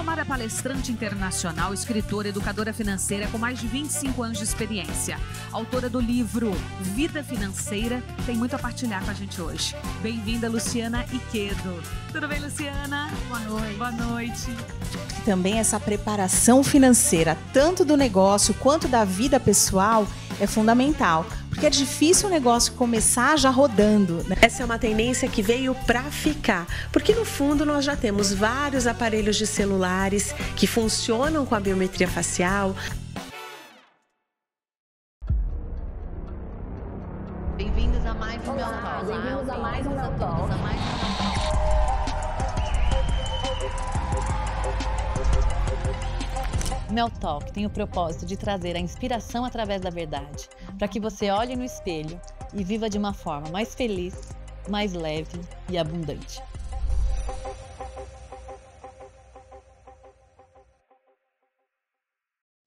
Selmar é palestrante internacional, escritora, educadora é financeira com mais de 25 anos de experiência. Autora do livro Vida Financeira, tem muito a partilhar com a gente hoje. Bem-vinda, Luciana Iquedo. Tudo bem, Luciana? Boa noite. Boa noite. Também essa preparação financeira, tanto do negócio quanto da vida pessoal, é fundamental. Porque é difícil o negócio começar já rodando. Né? Essa é uma tendência que veio para ficar. Porque no fundo nós já temos vários aparelhos de celulares que funcionam com a biometria facial. Mel Talk tem o propósito de trazer a inspiração através da verdade, para que você olhe no espelho e viva de uma forma mais feliz, mais leve e abundante.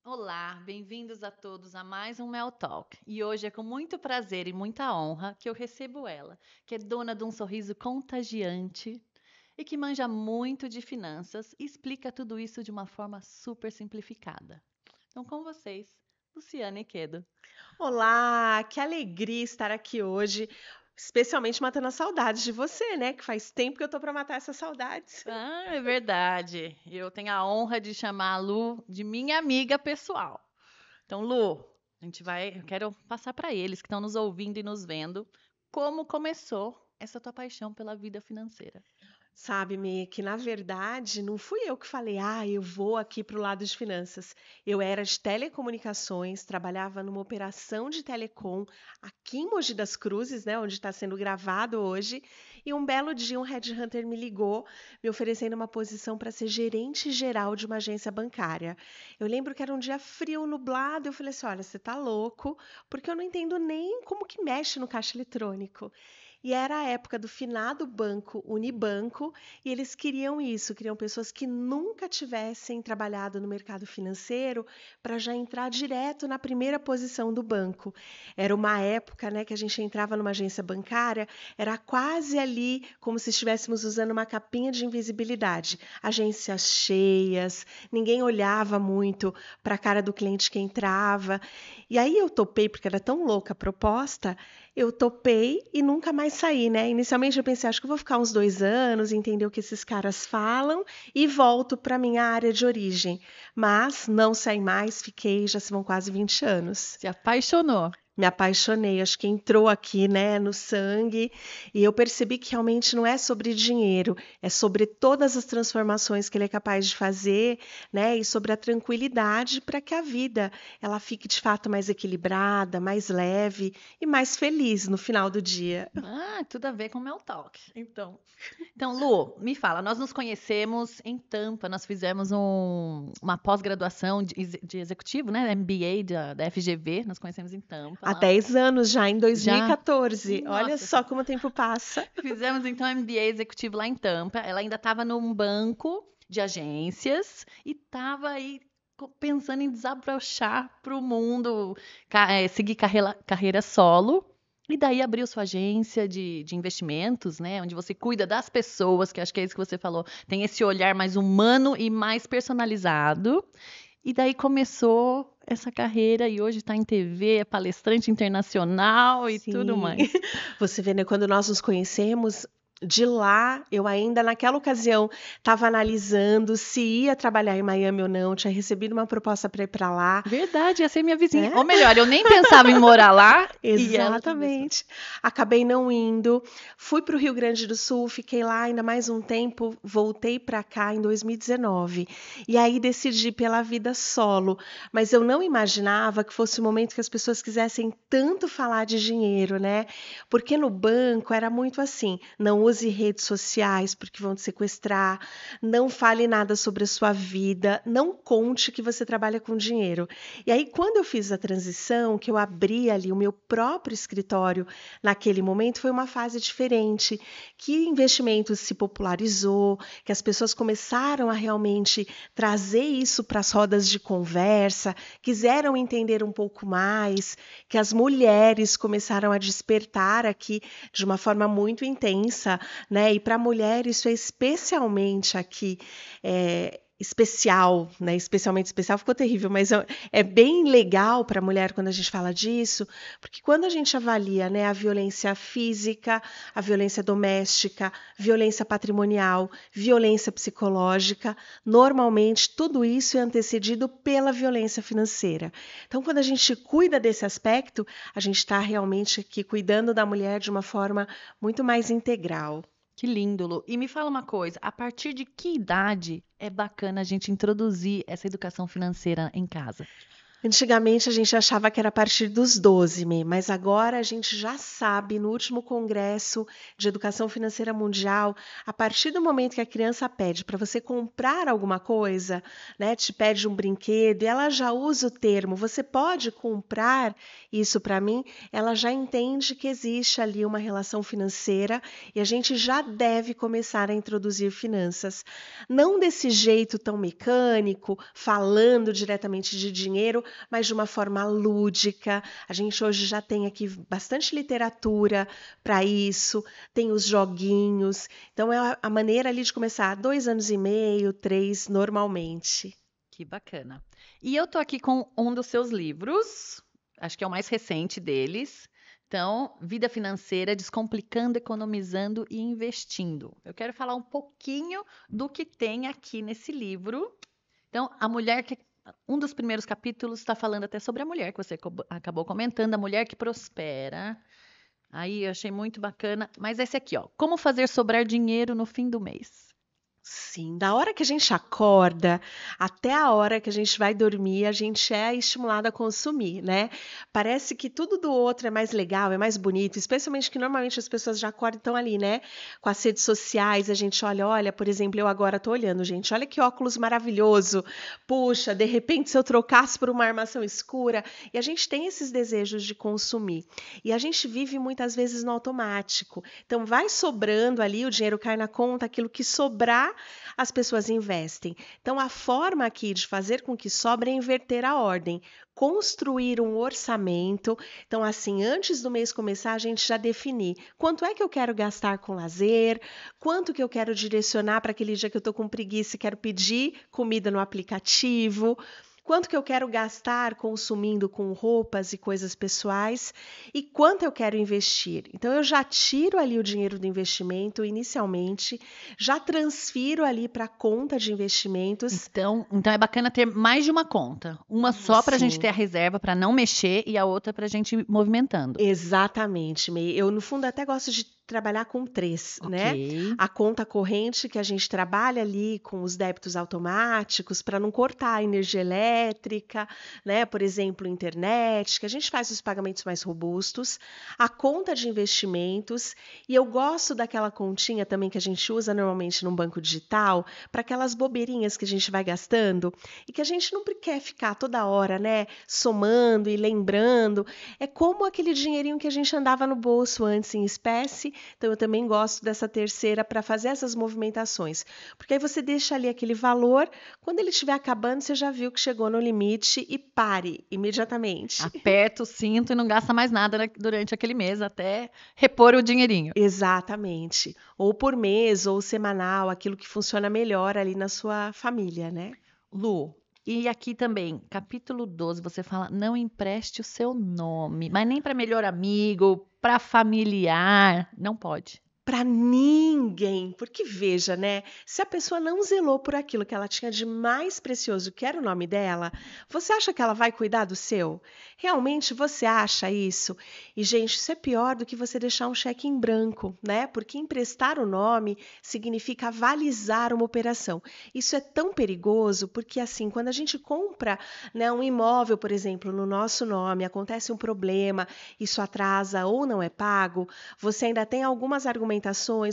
Olá, bem-vindos a todos a mais um Mel Talk. E hoje é com muito prazer e muita honra que eu recebo ela, que é dona de um sorriso contagiante, e que manja muito de finanças e explica tudo isso de uma forma super simplificada. Então, com vocês, Luciana Equedo. Olá, que alegria estar aqui hoje especialmente matando as saudades de você, né? Que faz tempo que eu tô para matar essas saudades. Ah, é verdade. Eu tenho a honra de chamar a Lu de minha amiga pessoal. Então, Lu, a gente vai, eu quero passar para eles que estão nos ouvindo e nos vendo como começou essa tua paixão pela vida financeira sabe, me que na verdade não fui eu que falei, ah, eu vou aqui para o lado de finanças. Eu era de telecomunicações, trabalhava numa operação de telecom aqui em Mogi das Cruzes, né, onde está sendo gravado hoje. E um belo dia um headhunter me ligou, me oferecendo uma posição para ser gerente geral de uma agência bancária. Eu lembro que era um dia frio, nublado. Eu falei assim, olha, você tá louco, porque eu não entendo nem como que mexe no caixa eletrônico. E era a época do finado banco Unibanco, e eles queriam isso, queriam pessoas que nunca tivessem trabalhado no mercado financeiro para já entrar direto na primeira posição do banco. Era uma época, né, que a gente entrava numa agência bancária, era quase ali como se estivéssemos usando uma capinha de invisibilidade. Agências cheias, ninguém olhava muito para a cara do cliente que entrava. E aí eu topei porque era tão louca a proposta eu topei e nunca mais saí, né? Inicialmente eu pensei, acho que vou ficar uns dois anos, entender o que esses caras falam e volto para minha área de origem. Mas não saí mais, fiquei, já se vão quase 20 anos. Se apaixonou me apaixonei, acho que entrou aqui, né, no sangue, e eu percebi que realmente não é sobre dinheiro, é sobre todas as transformações que ele é capaz de fazer, né, e sobre a tranquilidade para que a vida ela fique de fato mais equilibrada, mais leve e mais feliz no final do dia. Ah, tudo a ver com o meu toque. Então, então Lu, me fala, nós nos conhecemos em Tampa, nós fizemos um, uma pós-graduação de, de, executivo, né, MBA da, da FGV, nós conhecemos em Tampa. Há 10 anos já, em 2014. Já? Olha só como o tempo passa. Fizemos então MBA executivo lá em Tampa. Ela ainda estava num banco de agências e estava aí pensando em desabrochar para o mundo, é, seguir carreira, carreira solo. E daí abriu sua agência de, de investimentos, né? Onde você cuida das pessoas, que acho que é isso que você falou. Tem esse olhar mais humano e mais personalizado. E daí começou essa carreira e hoje está em TV, é palestrante internacional e Sim. tudo mais. Você vê, né? Quando nós nos conhecemos, de lá, eu ainda naquela ocasião estava analisando se ia trabalhar em Miami ou não, tinha recebido uma proposta para ir para lá. Verdade, ia ser minha vizinha. É? Ou melhor, eu nem pensava em morar lá. Exatamente. Acabei não indo, fui para o Rio Grande do Sul, fiquei lá ainda mais um tempo, voltei para cá em 2019. E aí decidi pela vida solo, mas eu não imaginava que fosse o momento que as pessoas quisessem tanto falar de dinheiro, né? Porque no banco era muito assim, não use redes sociais porque vão te sequestrar, não fale nada sobre a sua vida, não conte que você trabalha com dinheiro. E aí, quando eu fiz a transição, que eu abri ali o meu próprio escritório naquele momento, foi uma fase diferente, que investimento se popularizou, que as pessoas começaram a realmente trazer isso para as rodas de conversa, quiseram entender um pouco mais, que as mulheres começaram a despertar aqui de uma forma muito intensa né? E para mulheres mulher isso é especialmente aqui é, especial, né? Especialmente especial ficou terrível, mas é, é bem legal para a mulher quando a gente fala disso, porque quando a gente avalia, né, a violência física, a violência doméstica, violência patrimonial, violência psicológica, normalmente tudo isso é antecedido pela violência financeira. Então, quando a gente cuida desse aspecto, a gente está realmente aqui cuidando da mulher de uma forma muito mais integral. Que lindo, Lu. E me fala uma coisa, a partir de que idade é bacana a gente introduzir essa educação financeira em casa? Antigamente a gente achava que era a partir dos 12, mas agora a gente já sabe no último Congresso de Educação Financeira Mundial, a partir do momento que a criança pede para você comprar alguma coisa, né, te pede um brinquedo, e ela já usa o termo, você pode comprar isso para mim, ela já entende que existe ali uma relação financeira e a gente já deve começar a introduzir finanças. Não desse jeito tão mecânico, falando diretamente de dinheiro, mas de uma forma lúdica. A gente hoje já tem aqui bastante literatura para isso, tem os joguinhos. Então é a maneira ali de começar dois anos e meio, três, normalmente. Que bacana. E eu tô aqui com um dos seus livros, acho que é o mais recente deles, então, vida financeira, descomplicando, economizando e investindo. Eu quero falar um pouquinho do que tem aqui nesse livro. Então, a mulher que um dos primeiros capítulos está falando até sobre a mulher que você acabou comentando, a mulher que prospera. Aí eu achei muito bacana. Mas esse aqui, ó. Como fazer sobrar dinheiro no fim do mês? Sim, da hora que a gente acorda até a hora que a gente vai dormir, a gente é estimulado a consumir, né? Parece que tudo do outro é mais legal, é mais bonito, especialmente que normalmente as pessoas já acordam estão ali, né? Com as redes sociais, a gente olha, olha, por exemplo, eu agora tô olhando, gente, olha que óculos maravilhoso. Puxa, de repente se eu trocasse por uma armação escura, e a gente tem esses desejos de consumir. E a gente vive muitas vezes no automático. Então vai sobrando ali, o dinheiro cai na conta, aquilo que sobrar as pessoas investem. Então, a forma aqui de fazer com que sobre é inverter a ordem, construir um orçamento. Então, assim, antes do mês começar, a gente já definir quanto é que eu quero gastar com lazer, quanto que eu quero direcionar para aquele dia que eu estou com preguiça e quero pedir comida no aplicativo quanto que eu quero gastar consumindo com roupas e coisas pessoais e quanto eu quero investir. Então eu já tiro ali o dinheiro do investimento inicialmente, já transfiro ali para a conta de investimentos. Então, então é bacana ter mais de uma conta, uma só para a gente ter a reserva para não mexer e a outra para a gente ir movimentando. Exatamente, Mei. Eu no fundo até gosto de trabalhar com três, né? okay. né? A conta corrente que a gente trabalha ali com os débitos automáticos para não cortar a energia elétrica, né? Por exemplo, internet, que a gente faz os pagamentos mais robustos, a conta de investimentos e eu gosto daquela continha também que a gente usa normalmente num banco digital para aquelas bobeirinhas que a gente vai gastando e que a gente não quer ficar toda hora, né? Somando e lembrando. É como aquele dinheirinho que a gente andava no bolso antes em espécie então eu também gosto dessa terceira para fazer essas movimentações, porque aí você deixa ali aquele valor, quando ele estiver acabando, você já viu que chegou no limite e pare imediatamente. Aperta o cinto e não gasta mais nada durante aquele mês até repor o dinheirinho. Exatamente. Ou por mês ou semanal, aquilo que funciona melhor ali na sua família, né? Lu, e aqui também, capítulo 12, você fala: não empreste o seu nome, mas nem para melhor amigo, para familiar, não pode para ninguém. Porque veja, né? Se a pessoa não zelou por aquilo que ela tinha de mais precioso, que era o nome dela, você acha que ela vai cuidar do seu? Realmente você acha isso? E gente, isso é pior do que você deixar um cheque em branco, né? Porque emprestar o nome significa avalizar uma operação. Isso é tão perigoso porque assim, quando a gente compra, né, um imóvel, por exemplo, no nosso nome, acontece um problema, isso atrasa ou não é pago, você ainda tem algumas argumentações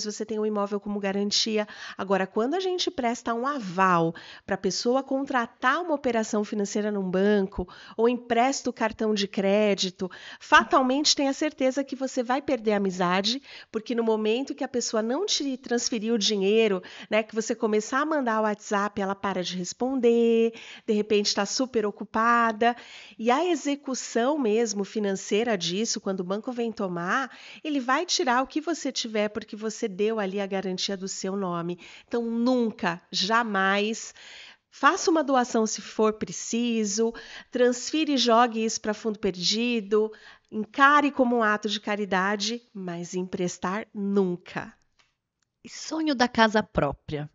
você tem o imóvel como garantia. Agora, quando a gente presta um aval para a pessoa contratar uma operação financeira num banco ou empresta o cartão de crédito, fatalmente tenha certeza que você vai perder a amizade, porque no momento que a pessoa não te transferir o dinheiro, né, que você começar a mandar o WhatsApp, ela para de responder, de repente está super ocupada. E a execução mesmo financeira disso, quando o banco vem tomar, ele vai tirar o que você tiver porque você deu ali a garantia do seu nome. Então, nunca, jamais. Faça uma doação se for preciso, transfira e jogue isso para fundo perdido, encare como um ato de caridade, mas emprestar nunca. E sonho da casa própria?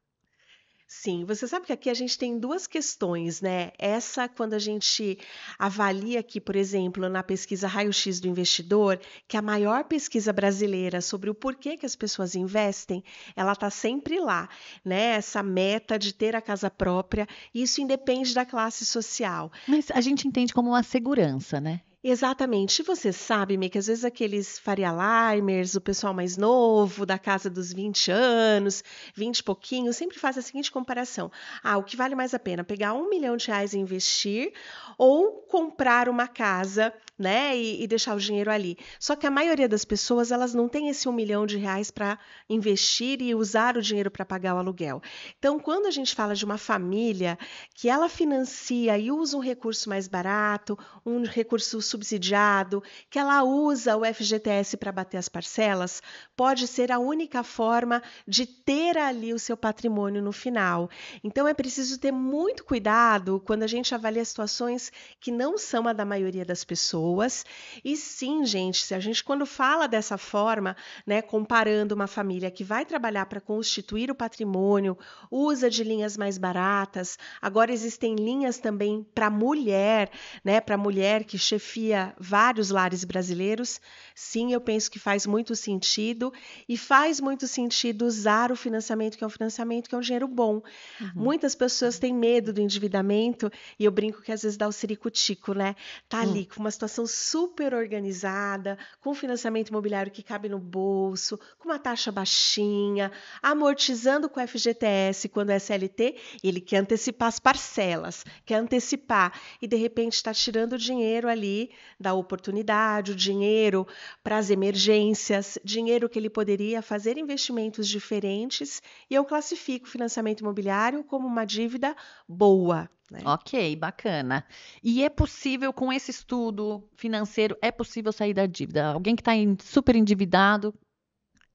Sim, você sabe que aqui a gente tem duas questões, né? Essa, quando a gente avalia aqui, por exemplo, na pesquisa Raio-X do Investidor, que a maior pesquisa brasileira sobre o porquê que as pessoas investem, ela está sempre lá, né? Essa meta de ter a casa própria, isso independe da classe social. Mas a gente entende como uma segurança, né? Exatamente. E você sabe, Mê, que às vezes aqueles Faria Limers, o pessoal mais novo, da casa dos 20 anos, 20 e pouquinho, sempre faz a seguinte comparação. Ah, o que vale mais a pena? Pegar um milhão de reais e investir ou comprar uma casa, né, e, e deixar o dinheiro ali. Só que a maioria das pessoas, elas não tem esse um milhão de reais para investir e usar o dinheiro para pagar o aluguel. Então, quando a gente fala de uma família que ela financia e usa um recurso mais barato, um recurso subsidiado, que ela usa o FGTS para bater as parcelas, pode ser a única forma de ter ali o seu patrimônio no final. Então é preciso ter muito cuidado quando a gente avalia situações que não são a da maioria das pessoas. E sim, gente, se a gente quando fala dessa forma, né, comparando uma família que vai trabalhar para constituir o patrimônio, usa de linhas mais baratas, agora existem linhas também para mulher, né, para mulher que chefia beneficia vários lares brasileiros, sim, eu penso que faz muito sentido e faz muito sentido usar o financiamento, que é um financiamento que é um dinheiro bom. Uhum. Muitas pessoas têm medo do endividamento e eu brinco que às vezes dá o ciricutico, né? Tá hum. ali uhum. com uma situação super organizada, com financiamento imobiliário que cabe no bolso, com uma taxa baixinha, amortizando com o FGTS quando é SLT ele quer antecipar as parcelas, quer antecipar e de repente está tirando dinheiro ali da oportunidade, o dinheiro para as emergências, dinheiro que ele poderia fazer investimentos diferentes, e eu classifico o financiamento imobiliário como uma dívida boa. Né? Ok, bacana. E é possível, com esse estudo financeiro, é possível sair da dívida? Alguém que está super endividado,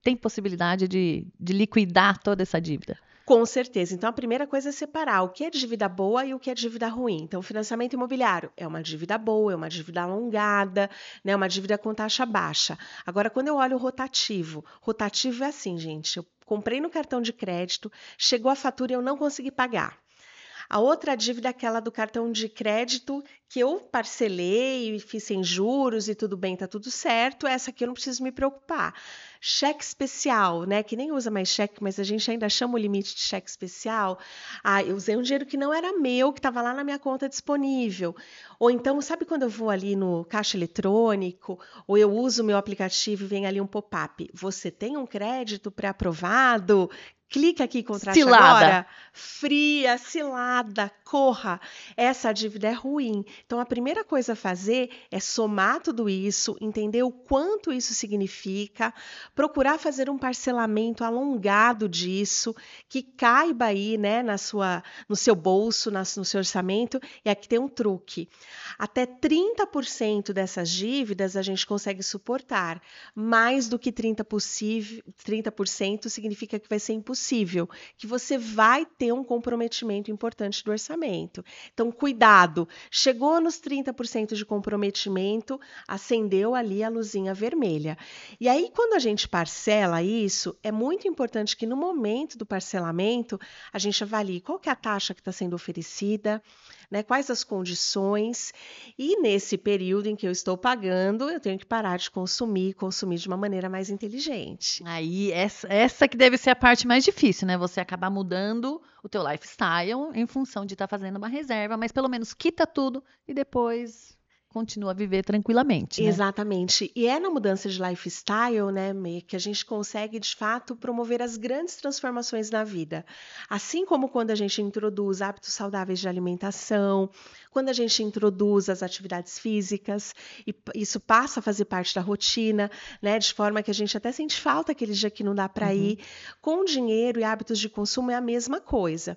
tem possibilidade de, de, liquidar toda essa dívida? Com certeza. Então, a primeira coisa é separar o que é dívida boa e o que é dívida ruim. Então, o financiamento imobiliário é uma dívida boa, é uma dívida alongada, né? É uma dívida com taxa baixa. Agora, quando eu olho o rotativo, rotativo é assim, gente. Eu comprei no cartão de crédito, chegou a fatura e eu não consegui pagar. A outra dívida é aquela do cartão de crédito que eu parcelei, fiz sem juros e tudo bem, tá tudo certo. Essa aqui eu não preciso me preocupar cheque especial, né? Que nem usa mais cheque, mas a gente ainda chama o limite de cheque especial. Ah, eu usei um dinheiro que não era meu, que estava lá na minha conta disponível. Ou então, sabe quando eu vou ali no caixa eletrônico, ou eu uso o meu aplicativo e vem ali um pop-up. Você tem um crédito pré-aprovado? Clica aqui contra cilada. agora. Fria, cilada, corra. Essa dívida é ruim. Então a primeira coisa a fazer é somar tudo isso, entender o quanto isso significa, procurar fazer um parcelamento alongado disso, que caiba aí, né, na sua, no seu bolso, na, no seu orçamento. E aqui tem um truque: até 30% dessas dívidas a gente consegue suportar, mais do que 30%, possível, 30% significa que vai ser impossível, que você vai ter um comprometimento importante do orçamento. Então, cuidado. Chegou nos 30% de comprometimento, acendeu ali a luzinha vermelha. E aí, quando a gente gente parcela isso, é muito importante que no momento do parcelamento a gente avalie qual que é a taxa que está sendo oferecida, né, quais as condições, e nesse período em que eu estou pagando, eu tenho que parar de consumir, consumir de uma maneira mais inteligente. Aí, essa, essa que deve ser a parte mais difícil, né? Você acabar mudando o teu lifestyle em função de estar tá fazendo uma reserva, mas pelo menos quita tudo e depois continua a viver tranquilamente. Né? Exatamente. E é na mudança de lifestyle, né, Mê, que a gente consegue de fato promover as grandes transformações na vida. Assim como quando a gente introduz hábitos saudáveis de alimentação, quando a gente introduz as atividades físicas, e isso passa a fazer parte da rotina, né, de forma que a gente até sente falta aquele dia que não dá para uhum. ir. Com dinheiro e hábitos de consumo é a mesma coisa.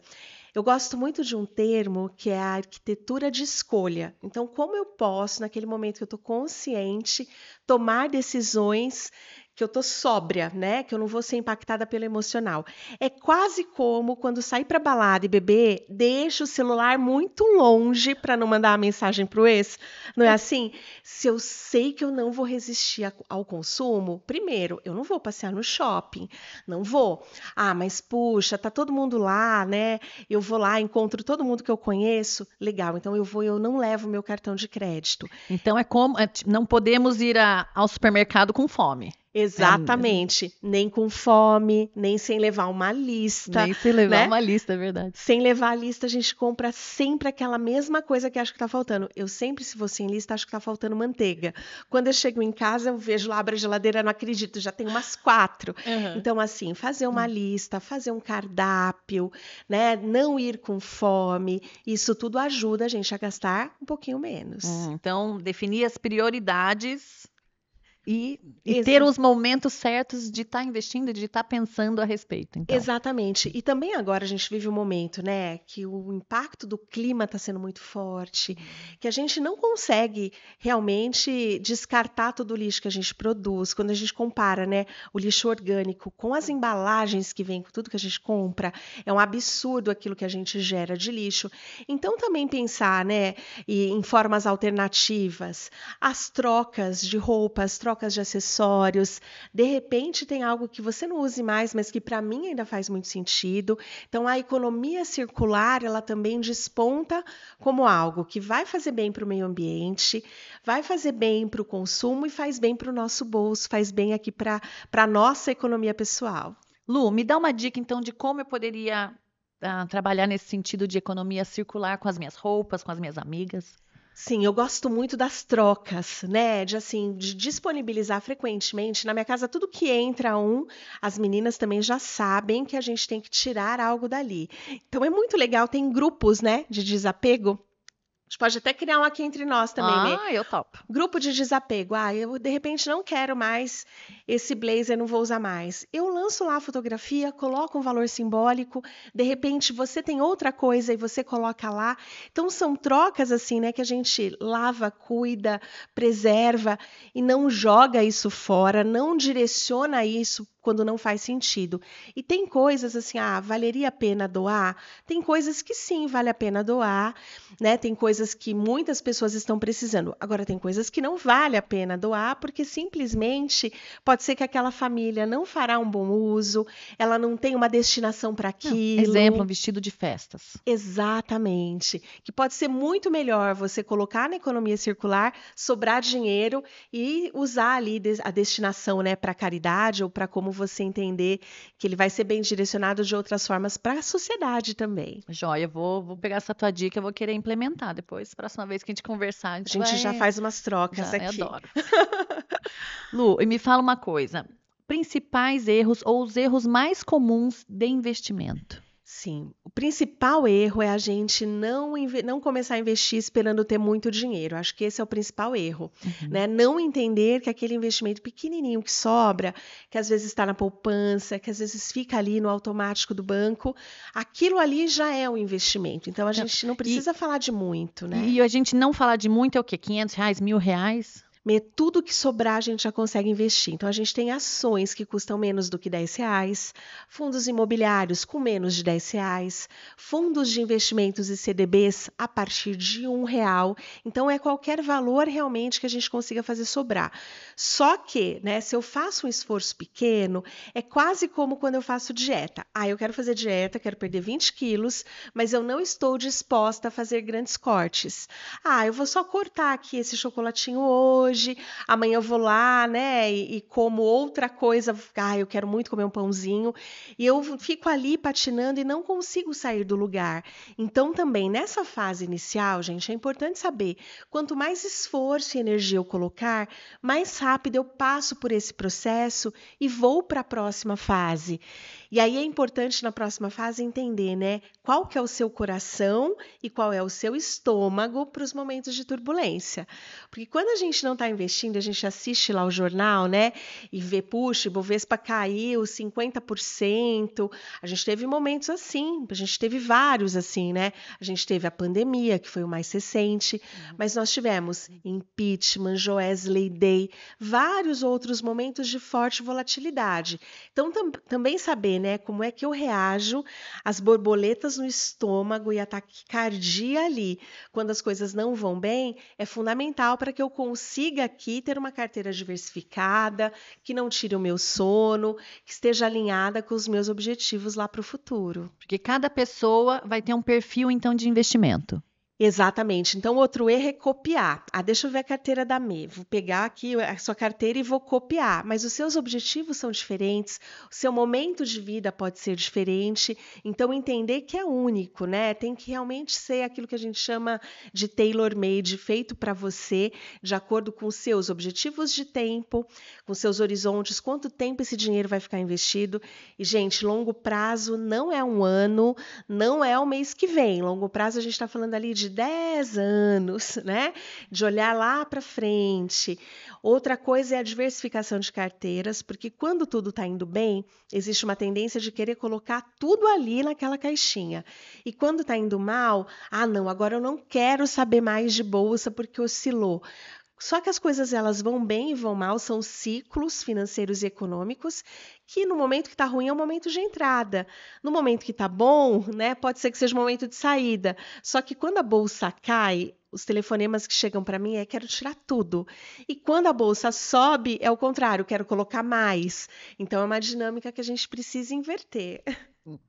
Eu gosto muito de um termo que é a arquitetura de escolha. Então, como eu posso, naquele momento que eu estou consciente, tomar decisões que eu tô sóbria, né? Que eu não vou ser impactada pelo emocional. É quase como quando sair para balada e beber, deixa o celular muito longe para não mandar a mensagem pro ex. Não é uhum. assim? Se eu sei que eu não vou resistir ao consumo, primeiro, eu não vou passear no shopping, não vou. Ah, mas puxa, tá todo mundo lá, né? Eu vou lá, encontro todo mundo que eu conheço, legal. Então eu vou, eu não levo meu cartão de crédito. Então é como é, não podemos ir a, ao supermercado com fome. É, né? Exatamente. É nem com fome, nem sem levar uma lista. Nem sem levar né? uma lista, é verdade. Sem levar a lista, a gente compra sempre aquela mesma coisa que acho que tá faltando. Eu sempre, se você em lista, acho que tá faltando manteiga. Quando eu chego em casa, eu vejo lá, abro a geladeira, não acredito, já tem umas quatro. Uhum. Então, assim, fazer uma hum. lista, fazer um cardápio, né? Não ir com fome, isso tudo ajuda a gente a gastar um pouquinho menos. Hum, então, definir as prioridades e, e, ter os momentos certos de estar tá investindo e de estar tá pensando a respeito. Então. Exatamente. E também agora a gente vive um momento, né, que o impacto do clima está sendo muito forte, que a gente não consegue realmente descartar todo o lixo que a gente produz. Quando a gente compara, né, o lixo orgânico com as embalagens que vem com tudo que a gente compra, é um absurdo aquilo que a gente gera de lixo. Então também pensar, né, em formas alternativas, as trocas de roupas, trocas trocas de acessórios. De repente tem algo que você não use mais, mas que para mim ainda faz muito sentido. Então a economia circular, ela também desponta como algo que vai fazer bem para o meio ambiente, vai fazer bem para o consumo e faz bem para o nosso bolso, faz bem aqui para a nossa economia pessoal. Lu, me dá uma dica então de como eu poderia ah, trabalhar nesse sentido de economia circular com as minhas roupas, com as minhas amigas? Sim, eu gosto muito das trocas, né? De assim, de disponibilizar frequentemente. Na minha casa, tudo que entra um, as meninas também já sabem que a gente tem que tirar algo dali. Então é muito legal, tem grupos, né? De desapego gente pode até criar um aqui entre nós também, ah, né? Ah, eu topo. Grupo de desapego. Ah, eu de repente não quero mais esse blazer, não vou usar mais. Eu lanço lá a fotografia, coloco um valor simbólico, de repente você tem outra coisa e você coloca lá. Então são trocas assim, né, que a gente lava, cuida, preserva e não joga isso fora, não direciona isso quando não faz sentido. E tem coisas assim, ah, valeria a pena doar? Tem coisas que sim, vale a pena doar, né? Tem coisas coisas que muitas pessoas estão precisando. Agora, tem coisas que não vale a pena doar, porque simplesmente pode ser que aquela família não fará um bom uso, ela não tem uma destinação para aquilo. exemplo, um vestido de festas. Exatamente. Que pode ser muito melhor você colocar na economia circular, sobrar dinheiro e usar ali a destinação né, para caridade ou para como você entender que ele vai ser bem direcionado de outras formas para a sociedade também. Joia, vou, vou pegar essa tua dica, eu vou querer implementar depois, próxima vez que a gente conversar, a gente, a gente vai... já faz umas trocas já, aqui. Eu adoro. Lu, e me fala uma coisa: principais erros ou os erros mais comuns de investimento? Sim, o principal erro é a gente não, não começar a investir esperando ter muito dinheiro. Acho que esse é o principal erro, uhum. né? Não entender que aquele investimento pequenininho que sobra, que às vezes está na poupança, que às vezes fica ali no automático do banco, aquilo ali já é um investimento. Então a então, gente não precisa e, falar de muito, né? E a gente não falar de muito é o quê? 500 reais, mil reais? tudo que sobrar a gente já consegue investir. Então, a gente tem ações que custam menos do que 10 reais, fundos imobiliários com menos de 10 reais, fundos de investimentos e CDBs a partir de um real. Então, é qualquer valor realmente que a gente consiga fazer sobrar. Só que, né, se eu faço um esforço pequeno, é quase como quando eu faço dieta. Ah, eu quero fazer dieta, quero perder 20 quilos, mas eu não estou disposta a fazer grandes cortes. Ah, eu vou só cortar aqui esse chocolatinho hoje hoje, amanhã eu vou lá, né? E, e como outra coisa, ah, eu quero muito comer um pãozinho, e eu fico ali patinando e não consigo sair do lugar. Então, também nessa fase inicial, gente, é importante saber: quanto mais esforço e energia eu colocar, mais rápido eu passo por esse processo e vou para a próxima fase. E aí é importante na próxima fase entender, né, qual que é o seu coração e qual é o seu estômago para os momentos de turbulência. Porque quando a gente não está investindo, a gente assiste lá o jornal, né, e vê, puxa, Bovespa caiu 50%. A gente teve momentos assim, a gente teve vários assim, né? A gente teve a pandemia, que foi o mais recente, uhum. mas nós tivemos impeachment, Joesley Day, vários outros momentos de forte volatilidade. Então, tam também saber né? Como é que eu reajo às borboletas no estômago e a taquicardia ali quando as coisas não vão bem? É fundamental para que eu consiga aqui ter uma carteira diversificada, que não tire o meu sono, que esteja alinhada com os meus objetivos lá para o futuro. Porque cada pessoa vai ter um perfil então de investimento. Exatamente. Então, outro erro é copiar. Ah, deixa eu ver a carteira da ME. Vou pegar aqui a sua carteira e vou copiar. Mas os seus objetivos são diferentes, o seu momento de vida pode ser diferente. Então, entender que é único, né? Tem que realmente ser aquilo que a gente chama de tailor-made, feito para você, de acordo com os seus objetivos de tempo, com seus horizontes, quanto tempo esse dinheiro vai ficar investido. E, gente, longo prazo não é um ano, não é o mês que vem. Longo prazo a gente está falando ali de de 10 anos, né? De olhar lá para frente. Outra coisa é a diversificação de carteiras, porque quando tudo está indo bem, existe uma tendência de querer colocar tudo ali naquela caixinha. E quando está indo mal, ah, não, agora eu não quero saber mais de bolsa porque oscilou. Só que as coisas elas vão bem e vão mal, são ciclos financeiros e econômicos que no momento que está ruim é o momento de entrada, no momento que está bom, né, pode ser que seja o momento de saída. Só que quando a bolsa cai, os telefonemas que chegam para mim é quero tirar tudo. E quando a bolsa sobe, é o contrário, quero colocar mais. Então é uma dinâmica que a gente precisa inverter.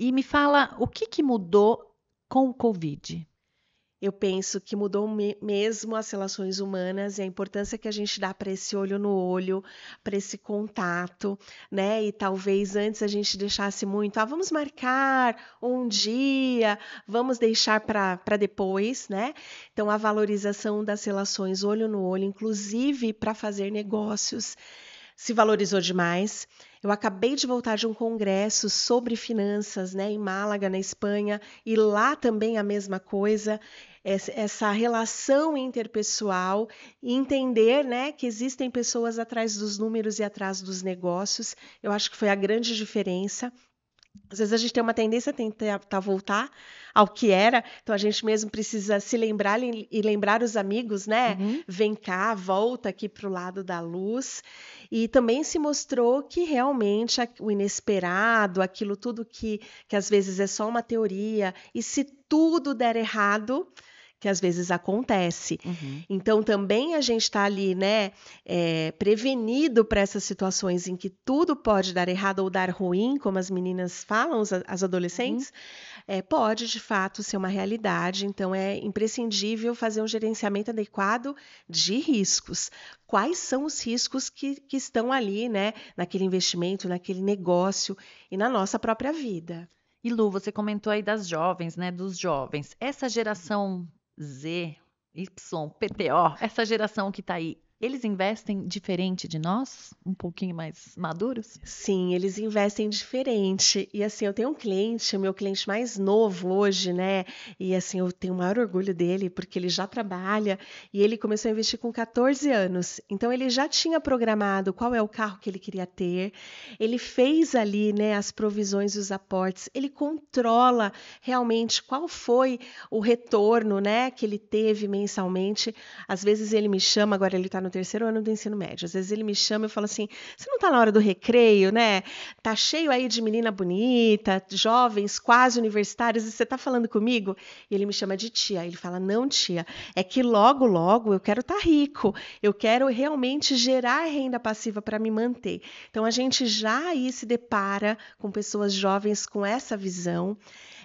E me fala o que, que mudou com o Covid? eu penso que mudou mesmo as relações humanas e a importância que a gente dá para esse olho no olho, para esse contato, né? E talvez antes a gente deixasse muito, ah, vamos marcar um dia, vamos deixar para depois, né? Então, a valorização das relações olho no olho, inclusive para fazer negócios se valorizou demais. Eu acabei de voltar de um congresso sobre finanças, né, em Málaga, na Espanha, e lá também a mesma coisa, essa relação interpessoal, entender, né, que existem pessoas atrás dos números e atrás dos negócios. Eu acho que foi a grande diferença. Às vezes a gente tem uma tendência a tentar voltar ao que era, então a gente mesmo precisa se lembrar e lembrar os amigos, né? Uhum. Vem cá, volta aqui para o lado da luz. E também se mostrou que realmente o inesperado, aquilo tudo que, que às vezes é só uma teoria, e se tudo der errado, que às vezes acontece. Uhum. Então, também a gente está ali, né, é, prevenido para essas situações em que tudo pode dar errado ou dar ruim, como as meninas falam, as, as adolescentes, uhum. é, pode de fato ser uma realidade. Então, é imprescindível fazer um gerenciamento adequado de riscos. Quais são os riscos que, que estão ali, né, naquele investimento, naquele negócio e na nossa própria vida? E Lu, você comentou aí das jovens, né? Dos jovens. Essa geração Z, Y, PTO, essa geração que está aí eles investem diferente de nós, um pouquinho mais maduros? Sim, eles investem diferente. E assim, eu tenho um cliente, o meu cliente mais novo hoje, né? E assim, eu tenho o maior orgulho dele, porque ele já trabalha e ele começou a investir com 14 anos. Então, ele já tinha programado qual é o carro que ele queria ter, ele fez ali, né, as provisões e os aportes, ele controla realmente qual foi o retorno, né, que ele teve mensalmente. Às vezes ele me chama, agora ele está no no terceiro ano do ensino médio. Às vezes ele me chama e fala assim: você não tá na hora do recreio, né? Tá cheio aí de menina bonita, jovens, quase universitários, e você tá falando comigo? E ele me chama de tia. Ele fala: não, tia, é que logo, logo eu quero estar tá rico, eu quero realmente gerar renda passiva para me manter. Então a gente já aí se depara com pessoas jovens com essa visão.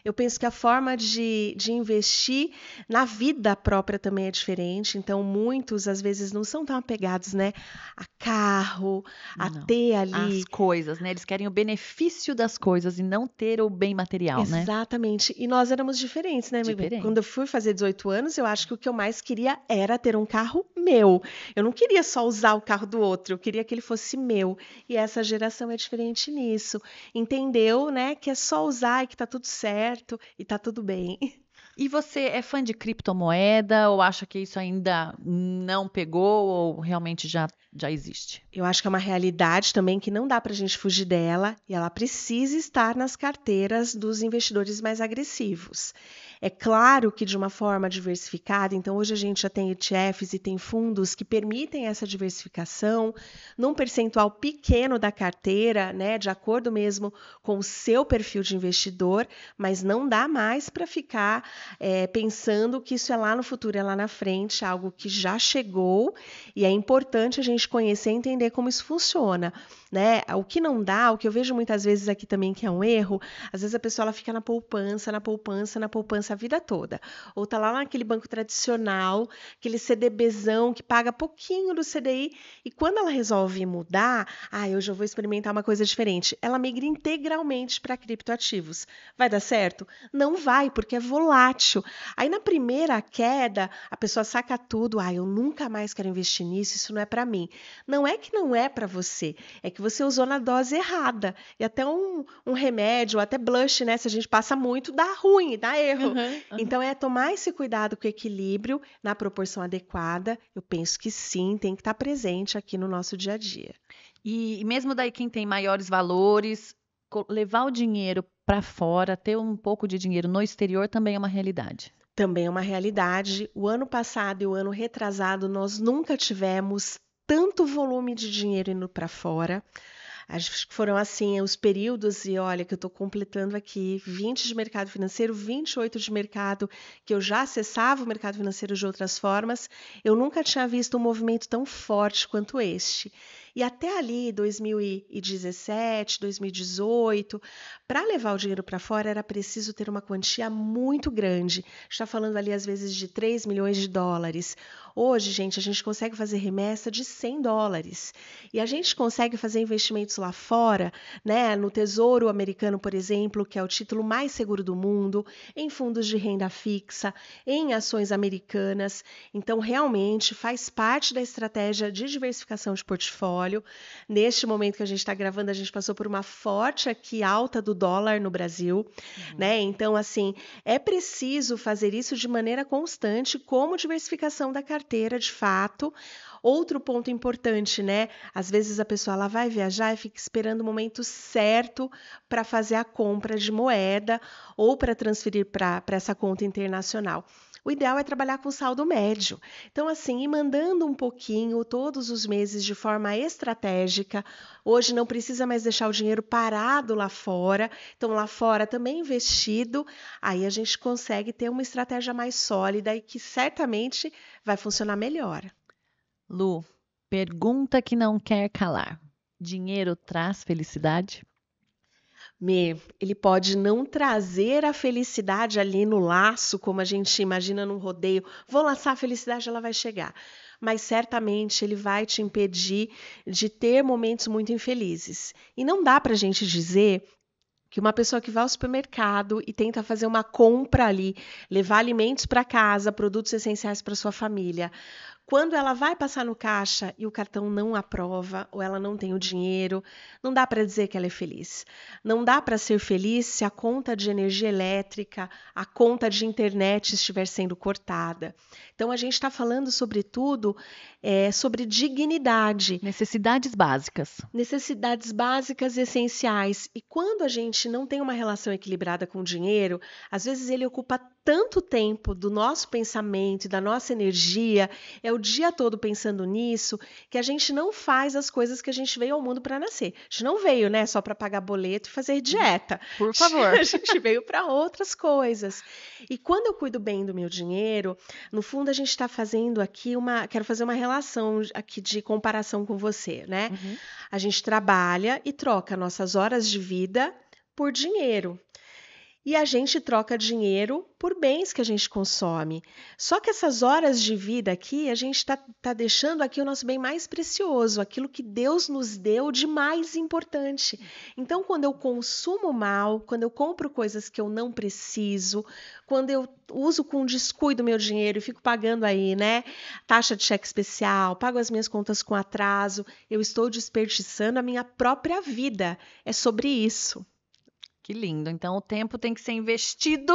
Eu penso que a forma de, de investir na vida própria também é diferente. Então, muitos às vezes não são tão apegados, né? A carro, a não. ter ali. As coisas, né? Eles querem o benefício das coisas e não ter o bem material, Exatamente. né? Exatamente. E nós éramos diferentes, né, Diferente. Quando eu fui fazer 18 anos, eu acho que o que eu mais queria era ter um carro meu. Eu não queria só usar o carro do outro, eu queria que ele fosse meu. E essa geração é diferente nisso. Entendeu, né, que é só usar e que tá tudo certo certo e tá tudo bem. E você é fã de criptomoeda ou acha que isso ainda não pegou ou realmente já já existe. Eu acho que é uma realidade também que não dá para a gente fugir dela e ela precisa estar nas carteiras dos investidores mais agressivos. É claro que de uma forma diversificada, então hoje a gente já tem ETFs e tem fundos que permitem essa diversificação num percentual pequeno da carteira, né, de acordo mesmo com o seu perfil de investidor, mas não dá mais para ficar é, pensando que isso é lá no futuro, é lá na frente, algo que já chegou e é importante a gente gente conhecer e entender como isso funciona, né? O que não dá, o que eu vejo muitas vezes aqui também que é um erro, às vezes a pessoa ela fica na poupança, na poupança, na poupança a vida toda. Ou tá lá naquele banco tradicional, aquele CDBzão que paga pouquinho do CDI e quando ela resolve mudar, ah, hoje eu vou experimentar uma coisa diferente, ela migra integralmente para criptoativos. Vai dar certo? Não vai, porque é volátil. Aí na primeira queda, a pessoa saca tudo, ah, eu nunca mais quero investir nisso, isso não é para mim. Não é que não é para você, é que você usou na dose errada. E até um, um remédio, até blush, né? Se a gente passa muito, dá ruim, dá erro. Uhum, uhum. Então é tomar esse cuidado com o equilíbrio na proporção adequada. Eu penso que sim, tem que estar tá presente aqui no nosso dia a dia. E mesmo daí quem tem maiores valores, levar o dinheiro para fora, ter um pouco de dinheiro no exterior também é uma realidade também é uma realidade. O ano passado e o ano retrasado nós nunca tivemos tanto volume de dinheiro indo para fora. Acho que foram assim os períodos, e olha que eu estou completando aqui 20 de mercado financeiro, 28 de mercado, que eu já acessava o mercado financeiro de outras formas. Eu nunca tinha visto um movimento tão forte quanto este. E até ali, 2017, 2018, para levar o dinheiro para fora era preciso ter uma quantia muito grande. Está falando ali às vezes de 3 milhões de dólares. Hoje, gente, a gente consegue fazer remessa de 100 dólares. E a gente consegue fazer investimentos lá fora, né, no Tesouro Americano, por exemplo, que é o título mais seguro do mundo, em fundos de renda fixa, em ações americanas. Então, realmente faz parte da estratégia de diversificação de portfólio. Neste momento que a gente está gravando, a gente passou por uma forte aqui alta do dólar no Brasil, uhum. né? Então, assim, é preciso fazer isso de maneira constante, como diversificação da carteira, de fato. Outro ponto importante, né? Às vezes a pessoa ela vai viajar e fica esperando o momento certo para fazer a compra de moeda ou para transferir para essa conta internacional. O ideal é trabalhar com saldo médio. Então, assim, ir mandando um pouquinho todos os meses de forma estratégica. Hoje não precisa mais deixar o dinheiro parado lá fora. Então, lá fora também investido. Aí a gente consegue ter uma estratégia mais sólida e que certamente vai funcionar melhor. Lu, pergunta que não quer calar: dinheiro traz felicidade? Me, ele pode não trazer a felicidade ali no laço, como a gente imagina num rodeio. Vou laçar a felicidade, ela vai chegar. Mas certamente ele vai te impedir de ter momentos muito infelizes. E não dá para a gente dizer que uma pessoa que vai ao supermercado e tenta fazer uma compra ali, levar alimentos para casa, produtos essenciais para sua família, quando ela vai passar no caixa e o cartão não aprova ou ela não tem o dinheiro, não dá para dizer que ela é feliz. Não dá para ser feliz se a conta de energia elétrica, a conta de internet estiver sendo cortada. Então a gente está falando, sobretudo, é, sobre dignidade. Necessidades básicas. Necessidades básicas essenciais. E quando a gente não tem uma relação equilibrada com o dinheiro, às vezes ele ocupa tanto tempo do nosso pensamento e da nossa energia, é o dia todo pensando nisso, que a gente não faz as coisas que a gente veio ao mundo para nascer. A gente não veio, né, só para pagar boleto e fazer uhum. dieta. Por favor. A gente veio para outras coisas. E quando eu cuido bem do meu dinheiro, no fundo a gente está fazendo aqui uma, quero fazer uma relação aqui de comparação com você, né? Uhum. A gente trabalha e troca nossas horas de vida por dinheiro e a gente troca dinheiro por bens que a gente consome. Só que essas horas de vida aqui, a gente está tá deixando aqui o nosso bem mais precioso, aquilo que Deus nos deu de mais importante. Então, quando eu consumo mal, quando eu compro coisas que eu não preciso, quando eu uso com descuido meu dinheiro e fico pagando aí, né? Taxa de cheque especial, pago as minhas contas com atraso, eu estou desperdiçando a minha própria vida. É sobre isso. Que lindo. Então o tempo tem que ser investido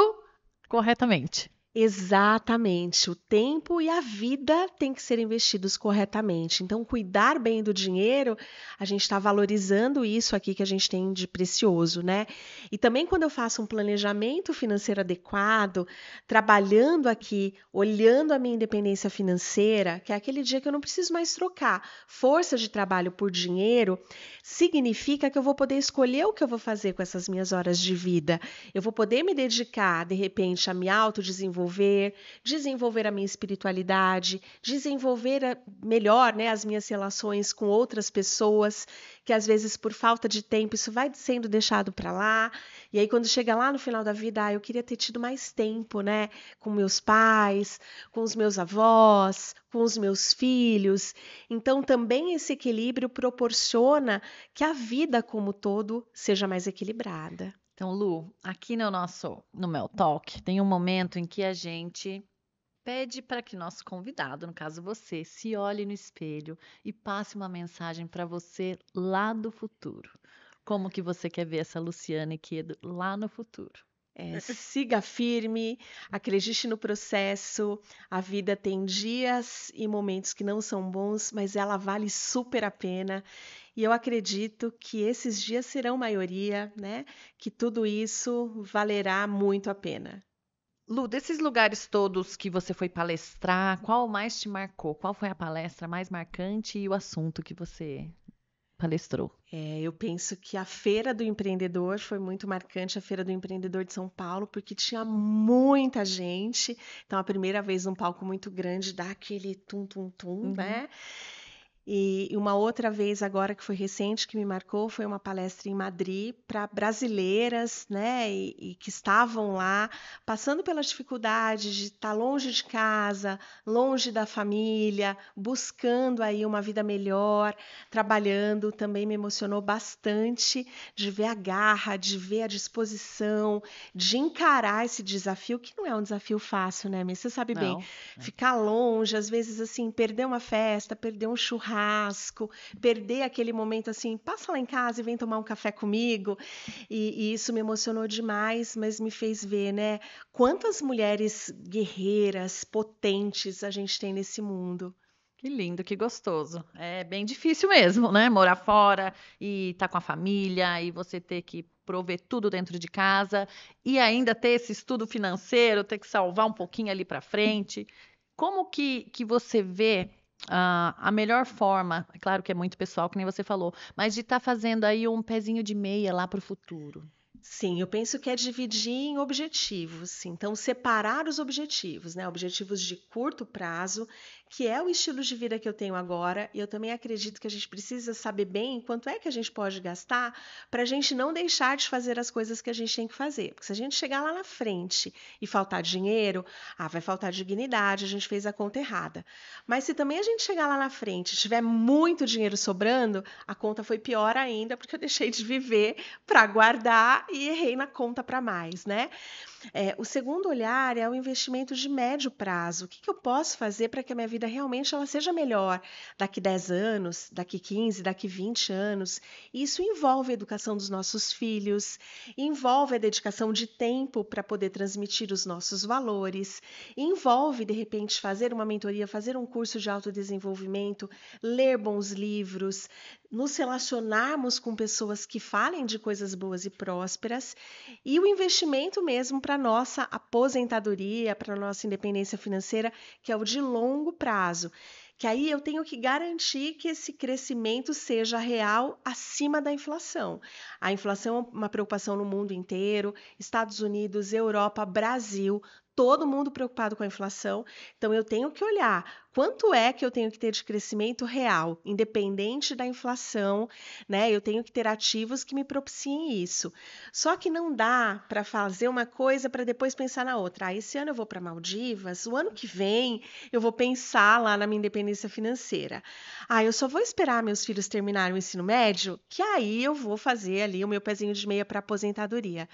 corretamente. Exatamente. O tempo e a vida têm que ser investidos corretamente. Então, cuidar bem do dinheiro, a gente está valorizando isso aqui que a gente tem de precioso, né? E também quando eu faço um planejamento financeiro adequado, trabalhando aqui, olhando a minha independência financeira, que é aquele dia que eu não preciso mais trocar força de trabalho por dinheiro, significa que eu vou poder escolher o que eu vou fazer com essas minhas horas de vida. Eu vou poder me dedicar, de repente, a me autodesenvolver desenvolver, desenvolver a minha espiritualidade, desenvolver a, melhor né, as minhas relações com outras pessoas, que às vezes por falta de tempo isso vai sendo deixado para lá. E aí quando chega lá no final da vida, ah, eu queria ter tido mais tempo, né, com meus pais, com os meus avós, com os meus filhos. Então também esse equilíbrio proporciona que a vida como todo seja mais equilibrada. Então, Lu, aqui no nosso no meu talk tem um momento em que a gente pede para que nosso convidado, no caso você, se olhe no espelho e passe uma mensagem para você lá do futuro. Como que você quer ver essa Luciana Quedo lá no futuro? É, é, é, siga firme, acredite no processo. A vida tem dias e momentos que não são bons, mas ela vale super a pena e eu acredito que esses dias serão maioria, né? Que tudo isso valerá muito a pena. Lu, desses lugares todos que você foi palestrar, qual mais te marcou? Qual foi a palestra mais marcante e o assunto que você palestrou? É, eu penso que a Feira do Empreendedor foi muito marcante, a Feira do Empreendedor de São Paulo, porque tinha muita gente. Então, a primeira vez num palco muito grande dá aquele tum-tum-tum, uhum. né? E uma outra vez agora que foi recente que me marcou foi uma palestra em Madrid para brasileiras, né, e, e, que estavam lá passando pelas dificuldades de estar tá longe de casa, longe da família, buscando aí uma vida melhor, trabalhando. Também me emocionou bastante de ver a garra, de ver a disposição, de encarar esse desafio que não é um desafio fácil, né, Miss? Você sabe não, bem, é. ficar longe, às vezes assim perder uma festa, perder um churrasco churrasco, perder aquele momento assim, passa lá em casa e vem tomar um café comigo. E, e isso me emocionou demais, mas me fez ver, né, quantas mulheres guerreiras, potentes a gente tem nesse mundo. Que lindo, que gostoso. É bem difícil mesmo, né? Morar fora e estar tá com a família e você ter que prover tudo dentro de casa e ainda ter esse estudo financeiro, ter que salvar um pouquinho ali para frente. Como que, que você vê a, a melhor forma, é claro que é muito pessoal, que nem você falou, mas de estar tá fazendo aí um pezinho de meia lá para o futuro. Sim, eu penso que é dividir em objetivos. Então, separar os objetivos, né? Objetivos de curto prazo, que é o estilo de vida que eu tenho agora. E eu também acredito que a gente precisa saber bem quanto é que a gente pode gastar para a gente não deixar de fazer as coisas que a gente tem que fazer. Porque se a gente chegar lá na frente e faltar dinheiro, ah, vai faltar dignidade, a gente fez a conta errada. Mas se também a gente chegar lá na frente e tiver muito dinheiro sobrando, a conta foi pior ainda, porque eu deixei de viver para guardar e errei na conta para mais, né? É, o segundo olhar é o investimento de médio prazo. O que, que eu posso fazer para que a minha vida realmente ela seja melhor daqui 10 anos, daqui 15, daqui 20 anos? Isso envolve a educação dos nossos filhos, envolve a dedicação de tempo para poder transmitir os nossos valores, envolve, de repente, fazer uma mentoria, fazer um curso de autodesenvolvimento, ler bons livros, nos relacionarmos com pessoas que falem de coisas boas e prósperas e o investimento mesmo para a nossa aposentadoria, para a nossa independência financeira, que é o de longo prazo. Que aí eu tenho que garantir que esse crescimento seja real acima da inflação. A inflação é uma preocupação no mundo inteiro, Estados Unidos, Europa, Brasil, todo mundo preocupado com a inflação, então eu tenho que olhar quanto é que eu tenho que ter de crescimento real, independente da inflação, né? Eu tenho que ter ativos que me propiciem isso. Só que não dá para fazer uma coisa para depois pensar na outra. Ah, esse ano eu vou para Maldivas, o ano que vem eu vou pensar lá na minha independência financeira. Ah, eu só vou esperar meus filhos terminarem o ensino médio, que aí eu vou fazer ali o meu pezinho de meia para aposentadoria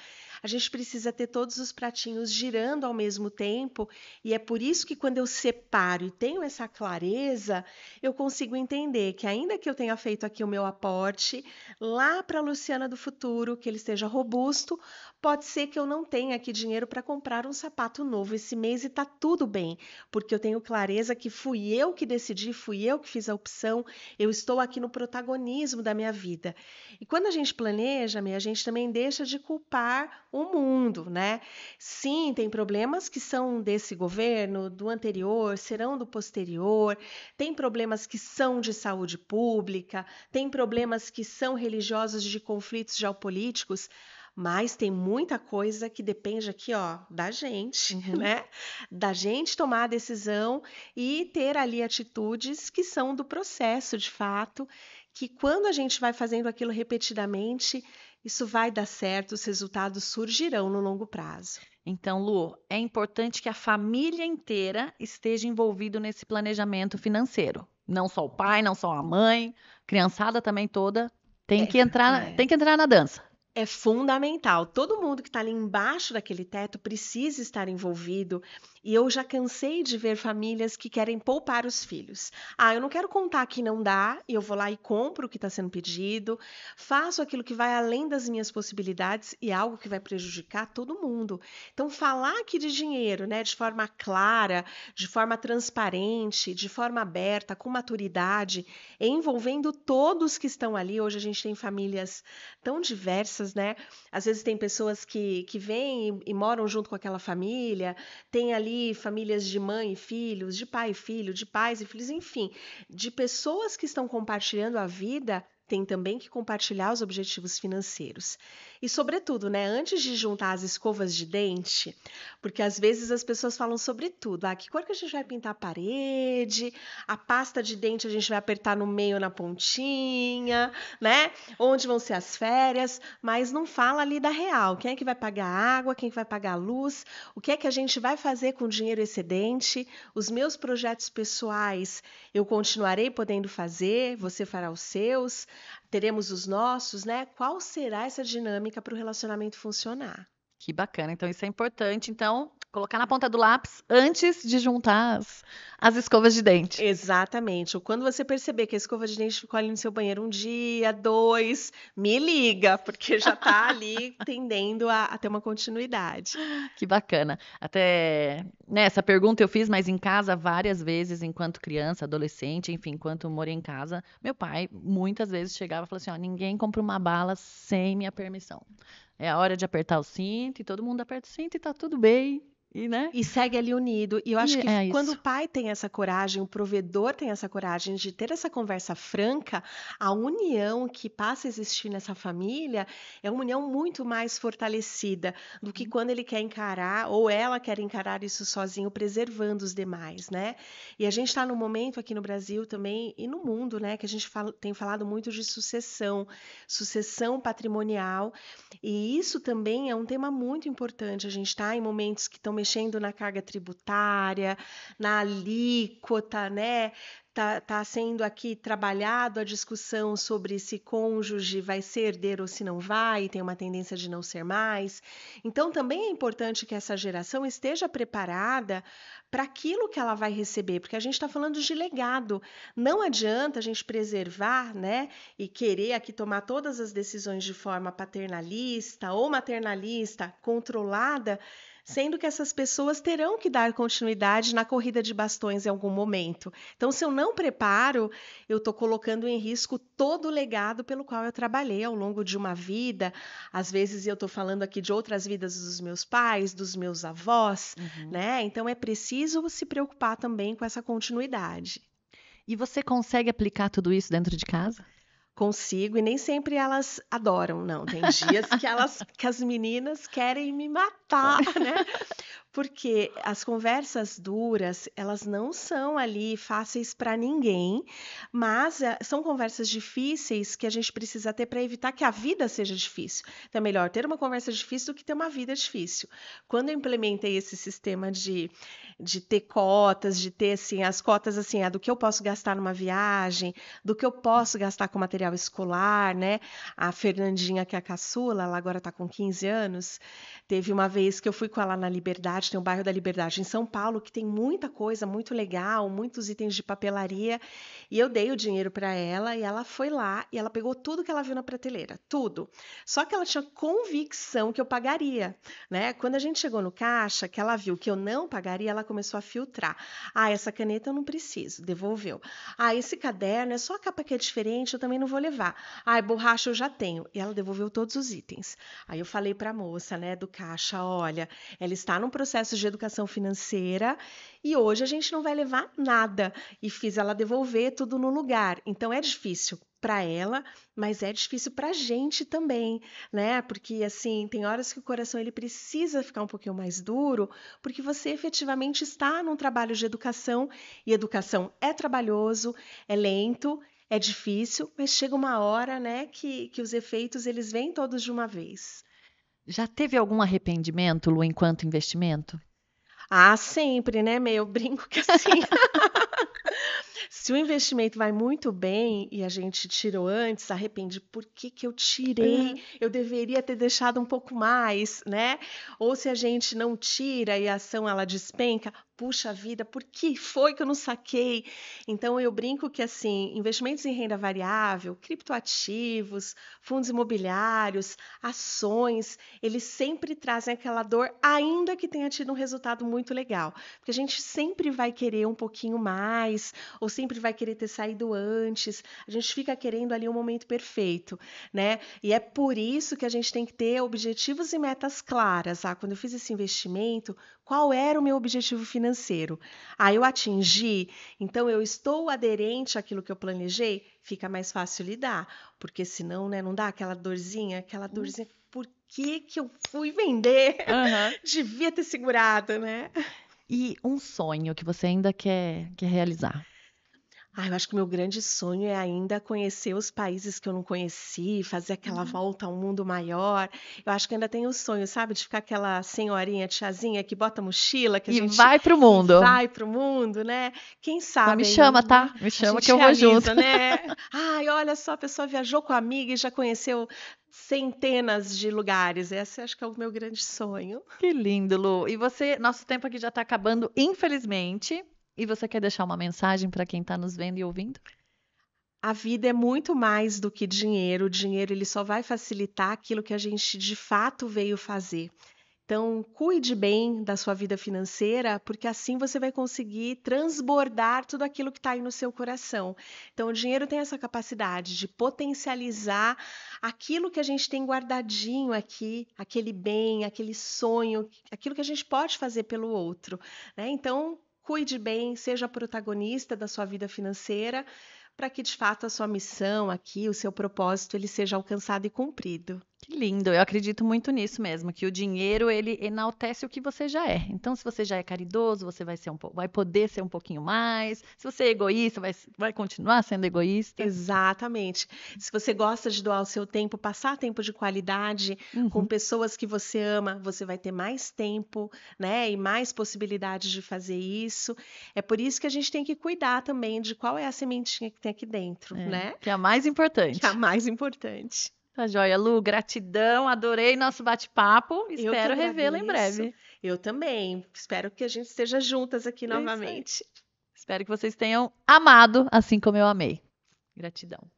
a gente precisa ter todos os pratinhos girando ao mesmo tempo, e é por isso que quando eu separo e tenho essa clareza, eu consigo entender que, ainda que eu tenha feito aqui o meu aporte, lá para a Luciana do futuro, que ele esteja robusto, Pode ser que eu não tenha aqui dinheiro para comprar um sapato novo esse mês e tá tudo bem, porque eu tenho clareza que fui eu que decidi, fui eu que fiz a opção, eu estou aqui no protagonismo da minha vida. E quando a gente planeja, a gente também deixa de culpar o mundo, né? Sim, tem problemas que são desse governo, do anterior, serão do posterior, tem problemas que são de saúde pública, tem problemas que são religiosos de conflitos geopolíticos mas tem muita coisa que depende aqui, ó, da gente, uhum. né? Da gente tomar a decisão e ter ali atitudes que são do processo, de fato, que quando a gente vai fazendo aquilo repetidamente, isso vai dar certo, os resultados surgirão no longo prazo. Então, Lu, é importante que a família inteira esteja envolvida nesse planejamento financeiro. Não só o pai, não só a mãe, criançada também toda tem é, que entrar, é. tem que entrar na dança é fundamental. Todo mundo que está ali embaixo daquele teto precisa estar envolvido e eu já cansei de ver famílias que querem poupar os filhos. Ah, eu não quero contar que não dá, e eu vou lá e compro o que está sendo pedido, faço aquilo que vai além das minhas possibilidades e é algo que vai prejudicar todo mundo. Então, falar aqui de dinheiro, né, de forma clara, de forma transparente, de forma aberta, com maturidade, envolvendo todos que estão ali. Hoje a gente tem famílias tão diversas, né? Às vezes tem pessoas que, que vêm e, e moram junto com aquela família, tem ali aí famílias de mãe e filhos, de pai e filho, de pais e filhos, enfim, de pessoas que estão compartilhando a vida tem também que compartilhar os objetivos financeiros. E, sobretudo, né, antes de juntar as escovas de dente, porque às vezes as pessoas falam sobre tudo: ah, que cor que a gente vai pintar a parede, a pasta de dente a gente vai apertar no meio na pontinha, né? Onde vão ser as férias, mas não fala ali da real. Quem é que vai pagar a água, quem é que vai pagar a luz, o que é que a gente vai fazer com o dinheiro excedente, os meus projetos pessoais eu continuarei podendo fazer, você fará os seus teremos os nossos, né? Qual será essa dinâmica para o relacionamento funcionar? Que bacana, então isso é importante. Então, Colocar na ponta do lápis antes de juntar as, as, escovas de dente. Exatamente. Quando você perceber que a escova de dente ficou ali no seu banheiro um dia, dois, me liga, porque já está ali tendendo a, a, ter uma continuidade. Que bacana. Até né, essa pergunta eu fiz, mas em casa várias vezes, enquanto criança, adolescente, enfim, enquanto morei em casa, meu pai muitas vezes chegava e falava assim: ó, ninguém compra uma bala sem minha permissão. É a hora de apertar o cinto e todo mundo aperta o cinto e tá tudo bem. E, né? e segue ali unido. E eu acho e que é quando isso. o pai tem essa coragem, o provedor tem essa coragem de ter essa conversa franca, a união que passa a existir nessa família é uma união muito mais fortalecida do que uhum. quando ele quer encarar ou ela quer encarar isso sozinho, preservando os demais, né? E a gente está num momento aqui no Brasil também e no mundo, né, que a gente fala, tem falado muito de sucessão, sucessão patrimonial, e isso também é um tema muito importante. A gente está em momentos que estão mexendo na carga tributária, na alíquota, né? Está tá sendo aqui trabalhado a discussão sobre se cônjuge vai ser herdeiro ou se não vai, tem uma tendência de não ser mais. Então, também é importante que essa geração esteja preparada para aquilo que ela vai receber, porque a gente está falando de legado. Não adianta a gente preservar né, e querer aqui tomar todas as decisões de forma paternalista ou maternalista, controlada sendo que essas pessoas terão que dar continuidade na corrida de bastões em algum momento. Então, se eu não preparo, eu estou colocando em risco todo o legado pelo qual eu trabalhei ao longo de uma vida. Às vezes, eu estou falando aqui de outras vidas dos meus pais, dos meus avós, uhum. né? Então, é preciso se preocupar também com essa continuidade. E você consegue aplicar tudo isso dentro de casa? consigo e nem sempre elas adoram, não. Tem dias que elas que as meninas querem me matar Tá. né? Porque as conversas duras, elas não são ali fáceis para ninguém, mas eh, são conversas difíceis que a gente precisa ter para evitar que a vida seja difícil. Então é melhor ter uma conversa difícil do que ter uma vida difícil. Quando eu implementei esse sistema de, de ter cotas, de ter assim, as cotas assim, do que eu posso gastar numa viagem, do que eu posso gastar com material escolar, né? A Fernandinha, que é a caçula, ela agora está com 15 anos, teve uma vez esse que eu fui com ela na Liberdade, tem o bairro da Liberdade em São Paulo, que tem muita coisa muito legal, muitos itens de papelaria. E eu dei o dinheiro para ela e ela foi lá e ela pegou tudo que ela viu na prateleira, tudo. Só que ela tinha convicção que eu pagaria, né? Quando a gente chegou no caixa, que ela viu que eu não pagaria, ela começou a filtrar. Ah, essa caneta eu não preciso, devolveu. Ah, esse caderno é só a capa que é diferente, eu também não vou levar. Ah, borracha eu já tenho. E ela devolveu todos os itens. Aí eu falei para a moça, né, do caixa, olha, ela está num processo de educação financeira e hoje a gente não vai levar nada e fiz ela devolver tudo no lugar. Então é difícil para ela, mas é difícil para a gente também, né? Porque assim, tem horas que o coração ele precisa ficar um pouquinho mais duro, porque você efetivamente está num trabalho de educação e educação é trabalhoso, é lento, é difícil, mas chega uma hora, né, que, que os efeitos eles vêm todos de uma vez. Já teve algum arrependimento, Lu, enquanto investimento? Ah, sempre, né, Meio brinco que assim. Se o investimento vai muito bem e a gente tirou antes, arrepende, por que, que eu tirei? É. Eu deveria ter deixado um pouco mais, né? Ou se a gente não tira e a ação ela despenca, puxa vida, por que foi que eu não saquei? Então eu brinco que assim, investimentos em renda variável, criptoativos, fundos imobiliários, ações, eles sempre trazem aquela dor, ainda que tenha tido um resultado muito legal, porque a gente sempre vai querer um pouquinho mais, ou sempre vai querer ter saído antes. A gente fica querendo ali um momento perfeito, né? E é por isso que a gente tem que ter objetivos e metas claras, ah, quando eu fiz esse investimento, qual era o meu objetivo financeiro? Ah, eu atingi, então eu estou aderente àquilo que eu planejei? Fica mais fácil lidar, porque senão, né, não dá aquela dorzinha, aquela hum. dorzinha, por que que eu fui vender? Uhum. Devia ter segurado, né? E um sonho que você ainda quer, quer realizar? Ah, eu acho que o meu grande sonho é ainda conhecer os países que eu não conheci, fazer aquela Uhum. volta ao mundo maior. Eu acho que ainda tenho o sonho, sabe, de ficar aquela senhorinha, tiazinha que bota mochila, que a E gente vai pro mundo. vai pro mundo, né? Quem Mas me aí chama, tá? Né? Me chama que eu vou junto. né? Ai, olha só, a pessoa viajou com a amiga e já conheceu centenas de lugares. Esse acho que é o meu grande sonho. Que lindo, Lu. E você, nosso tempo aqui já tá acabando, infelizmente. E você quer deixar uma mensagem para quem está nos vendo e ouvindo? A vida é muito mais do que dinheiro. O dinheiro ele só vai facilitar aquilo que a gente de fato veio fazer. Então, cuide bem da sua vida financeira, porque assim você vai conseguir transbordar tudo aquilo que está aí no seu coração. Então, o dinheiro tem essa capacidade de potencializar aquilo que a gente tem guardadinho aqui, aquele bem, aquele sonho, aquilo que a gente pode fazer pelo outro. Né? Então, cuide bem, seja protagonista da sua vida financeira, para que de fato a sua missão aqui, o seu propósito, ele seja alcançado e cumprido. Que lindo. Eu acredito muito nisso mesmo, que o dinheiro ele enaltece o que você já é. Então, se você já é caridoso, você vai ser um vai poder ser um pouquinho mais. Se você é egoísta, vai, vai continuar sendo egoísta. Exatamente. Se você gosta de doar o seu tempo, passar tempo de qualidade uhum. com pessoas que você ama, você vai ter mais tempo, né, e mais possibilidades de fazer isso. É por isso que a gente tem que cuidar também de qual é a sementinha que tem aqui dentro, é, né? Que é a mais importante. Que é a mais importante. Tá joia, Lu, gratidão, adorei nosso bate-papo. Espero revê-la em breve. Eu também. Espero que a gente esteja juntas aqui é novamente. Espero que vocês tenham amado, assim como eu amei. Gratidão.